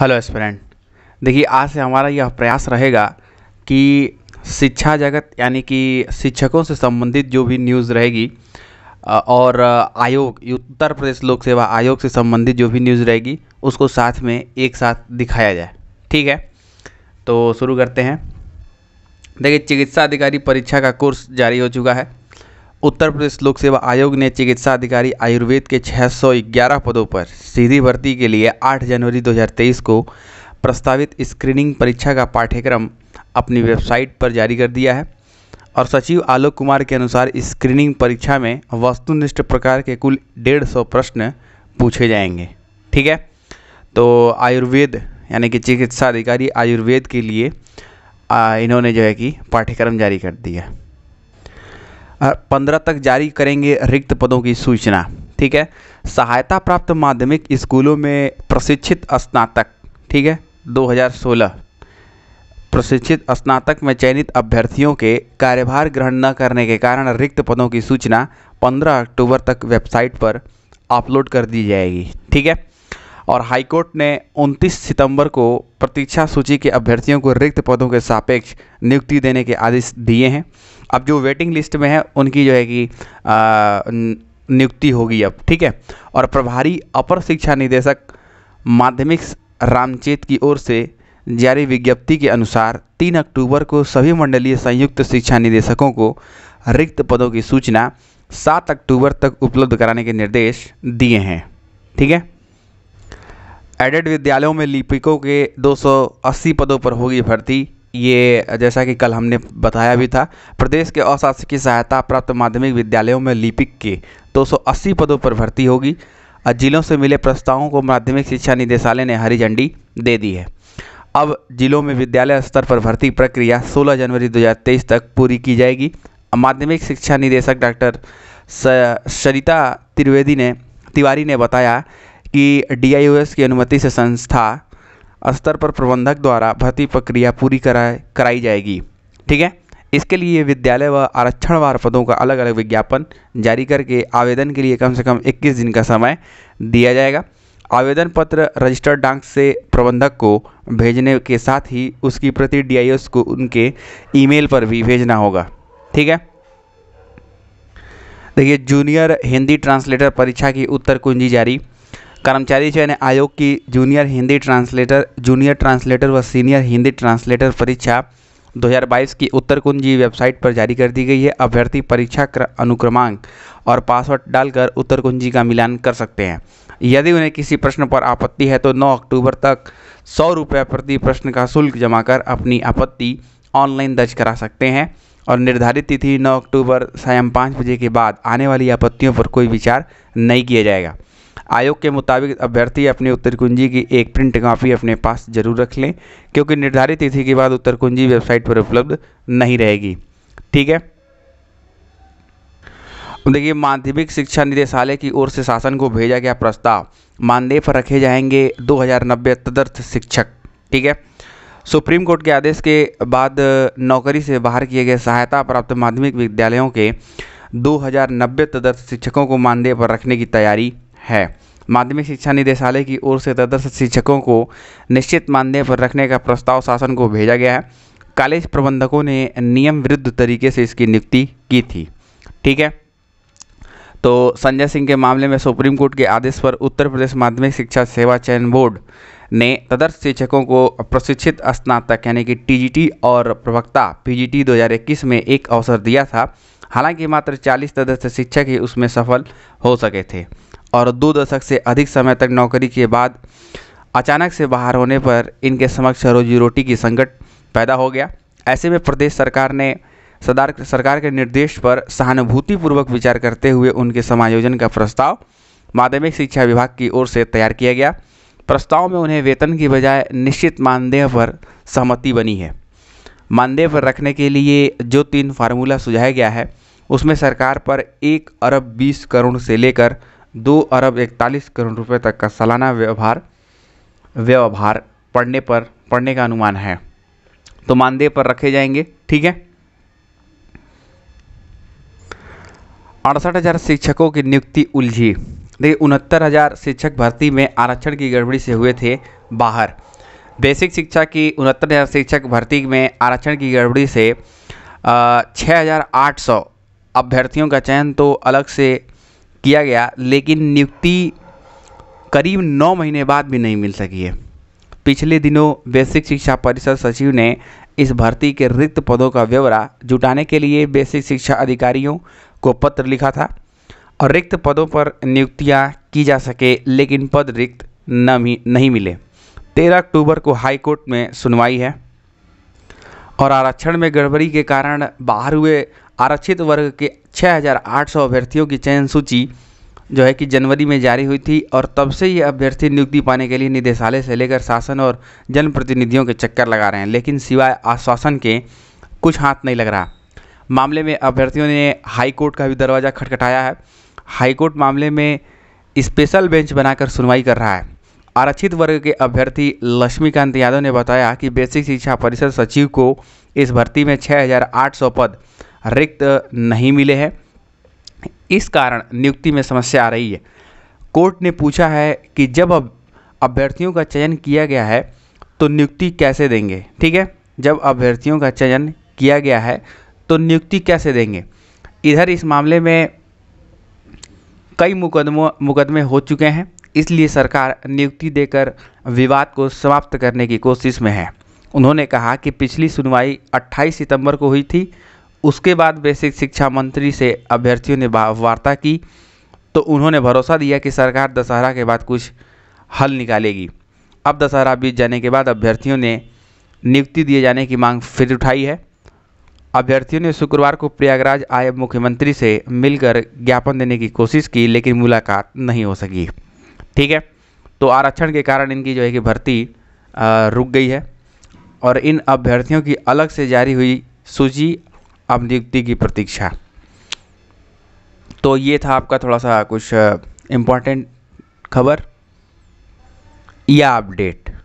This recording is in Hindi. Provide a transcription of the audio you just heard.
हेलो स्टूडेंट देखिए आज से हमारा यह प्रयास रहेगा कि शिक्षा जगत यानी कि शिक्षकों से संबंधित जो भी न्यूज़ रहेगी और आयोग उत्तर प्रदेश लोक सेवा आयोग से संबंधित जो भी न्यूज़ रहेगी उसको साथ में एक साथ दिखाया जाए ठीक है तो शुरू करते हैं देखिए चिकित्सा अधिकारी परीक्षा का कोर्स जारी हो चुका है उत्तर प्रदेश लोक सेवा आयोग ने चिकित्सा अधिकारी आयुर्वेद के 611 पदों पर सीधी भर्ती के लिए 8 जनवरी 2023 को प्रस्तावित स्क्रीनिंग परीक्षा का पाठ्यक्रम अपनी वेबसाइट पर जारी कर दिया है और सचिव आलोक कुमार के अनुसार स्क्रीनिंग परीक्षा में वस्तुनिष्ठ प्रकार के कुल डेढ़ सौ प्रश्न पूछे जाएंगे ठीक है तो आयुर्वेद यानी कि चिकित्सा अधिकारी आयुर्वेद के लिए इन्होंने जो है कि पाठ्यक्रम जारी कर दिया पंद्रह तक जारी करेंगे रिक्त पदों की सूचना ठीक है सहायता प्राप्त माध्यमिक स्कूलों में प्रशिक्षित स्नातक ठीक है 2016 प्रशिक्षित स्नातक में चयनित अभ्यर्थियों के कार्यभार ग्रहण न करने के कारण रिक्त पदों की सूचना 15 अक्टूबर तक वेबसाइट पर अपलोड कर दी जाएगी ठीक है और हाईकोर्ट ने 29 सितंबर को प्रतीक्षा सूची के अभ्यर्थियों को रिक्त पदों के सापेक्ष नियुक्ति देने के आदेश दिए हैं अब जो वेटिंग लिस्ट में है उनकी जो है कि नियुक्ति होगी अब ठीक है और प्रभारी अपर शिक्षा निदेशक माध्यमिक रामचेत की ओर से जारी विज्ञप्ति के अनुसार 3 अक्टूबर को सभी मंडलीय संयुक्त शिक्षा निदेशकों को रिक्त पदों की सूचना 7 अक्टूबर तक उपलब्ध कराने के निर्देश दिए हैं ठीक है एडेड विद्यालयों में लिपिकों के 280 पदों पर होगी भर्ती ये जैसा कि कल हमने बताया भी था प्रदेश के अशासकीय सहायता प्राप्त माध्यमिक विद्यालयों में लिपिक के 280 पदों पर भर्ती होगी जिलों से मिले प्रस्तावों को माध्यमिक शिक्षा निदेशालय ने हरी झंडी दे दी है अब जिलों में विद्यालय स्तर पर भर्ती प्रक्रिया 16 जनवरी 2023 तक पूरी की जाएगी माध्यमिक शिक्षा निदेशक डॉक्टर सरिता त्रिवेदी ने तिवारी ने बताया कि डीआईओएस की अनुमति से संस्था स्तर पर प्रबंधक द्वारा भर्ती प्रक्रिया पूरी कराए कराई जाएगी ठीक है इसके लिए विद्यालय व आरक्षणवार पदों का अलग अलग विज्ञापन जारी करके आवेदन के लिए कम से कम 21 दिन का समय दिया जाएगा आवेदन पत्र रजिस्टर्ड डाक से प्रबंधक को भेजने के साथ ही उसकी प्रति डी को उनके ईमेल पर भी भेजना होगा ठीक है देखिए जूनियर हिंदी ट्रांसलेटर परीक्षा की उत्तर कुंजी जारी कर्मचारी चयन आयोग की junior Hindi translator junior translator व सीनियर हिंदी ट्रांसलेटर परीक्षा 2022 की उत्तर कुंजी वेबसाइट पर जारी कर दी गई है अभ्यर्थी परीक्षा अनुक्रमांक और पासवर्ड डालकर उत्तर कुंजी का मिलान कर सकते हैं यदि उन्हें किसी प्रश्न पर आपत्ति है तो 9 अक्टूबर तक सौ रुपये प्रति प्रश्न का शुल्क जमा कर अपनी आपत्ति ऑनलाइन दर्ज करा सकते हैं और निर्धारित तिथि 9 अक्टूबर सायं पाँच बजे के बाद आने वाली आपत्तियों पर कोई विचार नहीं किया जाएगा आयोग के मुताबिक अभ्यर्थी अपनी उत्तर कुंजी की एक प्रिंट कॉपी अपने पास जरूर रख लें क्योंकि निर्धारित तिथि के बाद उत्तर कुंजी वेबसाइट पर उपलब्ध नहीं रहेगी ठीक है देखिए माध्यमिक शिक्षा निदेशालय की ओर से शासन को भेजा गया प्रस्ताव मानदेय पर रखे जाएंगे दो तदर्थ शिक्षक ठीक है सुप्रीम कोर्ट के आदेश के बाद नौकरी से बाहर किए गए सहायता प्राप्त माध्यमिक विद्यालयों के दो तदर्थ शिक्षकों को मानदेय पर रखने की तैयारी है माध्यमिक शिक्षा निदेशालय की ओर से तदर्श शिक्षकों को निश्चित मानदेय पर रखने का प्रस्ताव शासन को भेजा गया है कॉलेज प्रबंधकों ने नियम विरुद्ध तरीके से इसकी नियुक्ति की थी ठीक है तो संजय सिंह के मामले में सुप्रीम कोर्ट के आदेश पर उत्तर प्रदेश माध्यमिक शिक्षा सेवा चयन बोर्ड ने तदर्थ शिक्षकों को प्रशिक्षित स्नातक यानी कि टीजीटी और प्रवक्ता पीजीटी 2021 में एक अवसर दिया था हालांकि मात्र 40 तदर्थ शिक्षक ही उसमें सफल हो सके थे और दो दशक से अधिक समय तक नौकरी के बाद अचानक से बाहर होने पर इनके समक्ष रोजी रोटी की संकट पैदा हो गया ऐसे में प्रदेश सरकार ने सदार सरकार के निर्देश पर सहानुभूतिपूर्वक विचार करते हुए उनके समायोजन का प्रस्ताव माध्यमिक शिक्षा विभाग की ओर से तैयार किया गया प्रस्ताव में उन्हें वेतन की बजाय निश्चित मानदेय पर सहमति बनी है मानदेय पर रखने के लिए जो तीन फार्मूला सुझाया गया है उसमें सरकार पर एक अरब बीस करोड़ से लेकर दो अरब इकतालीस करोड़ रुपए तक का सालाना व्यवहार व्यवहार पढ़ने पर पढ़ने का अनुमान है तो मानदेय पर रखे जाएंगे ठीक है अड़सठ हज़ार शिक्षकों की नियुक्ति उलझी देखिए उनहत्तर हज़ार शिक्षक भर्ती में आरक्षण की गड़बड़ी से हुए थे बाहर बेसिक शिक्षा की उनहत्तर हज़ार शिक्षक भर्ती में आरक्षण की गड़बड़ी से छः हज़ार आठ सौ अभ्यर्थियों का चयन तो अलग से किया गया लेकिन नियुक्ति करीब नौ महीने बाद भी नहीं मिल सकी है पिछले दिनों बेसिक शिक्षा परिषद सचिव ने इस भर्ती के रिक्त पदों का ब्यौरा जुटाने के लिए बेसिक शिक्षा अधिकारियों को पत्र लिखा था और रिक्त पदों पर नियुक्तियां की जा सके लेकिन पद रिक्त न नहीं मिले तेरह अक्टूबर को हाईकोर्ट में सुनवाई है और आरक्षण में गड़बड़ी के कारण बाहर हुए आरक्षित वर्ग के 6,800 अभ्यर्थियों की चयन सूची जो है कि जनवरी में जारी हुई थी और तब से ये अभ्यर्थी नियुक्ति पाने के लिए निदेशालय से लेकर शासन और जनप्रतिनिधियों के चक्कर लगा रहे हैं लेकिन सिवाय आश्वासन के कुछ हाथ नहीं लग रहा मामले में अभ्यर्थियों ने हाईकोर्ट का भी दरवाज़ा खटखटाया है हाईकोर्ट मामले में स्पेशल बेंच बनाकर सुनवाई कर रहा है आरक्षित वर्ग के अभ्यर्थी लक्ष्मीकांत यादव ने बताया कि बेसिक शिक्षा परिषद सचिव को इस भर्ती में 6,800 पद रिक्त नहीं मिले हैं इस कारण नियुक्ति में समस्या आ रही है कोर्ट ने पूछा है कि जब अब अभ्यर्थियों का चयन किया गया है तो नियुक्ति कैसे देंगे ठीक है जब अभ्यर्थियों का चयन किया गया है तो नियुक्ति कैसे देंगे इधर इस मामले में कई मुकदमों मुकदमे हो चुके हैं इसलिए सरकार नियुक्ति देकर विवाद को समाप्त करने की कोशिश में है उन्होंने कहा कि पिछली सुनवाई 28 सितंबर को हुई थी उसके बाद बेसिक शिक्षा मंत्री से अभ्यर्थियों ने वार्ता की तो उन्होंने भरोसा दिया कि सरकार दशहरा के बाद कुछ हल निकालेगी अब दशहरा बीत जाने के बाद अभ्यर्थियों ने नियुक्ति दिए जाने की मांग फिर उठाई है अभ्यर्थियों ने शुक्रवार को प्रयागराज आए मुख्यमंत्री से मिलकर ज्ञापन देने की कोशिश की लेकिन मुलाकात नहीं हो सकी ठीक है तो आरक्षण के कारण इनकी जो है कि भर्ती रुक गई है और इन अभ्यर्थियों की अलग से जारी हुई सूची अब नियुक्ति की प्रतीक्षा तो ये था आपका थोड़ा सा कुछ इम्पोर्टेंट खबर या अपडेट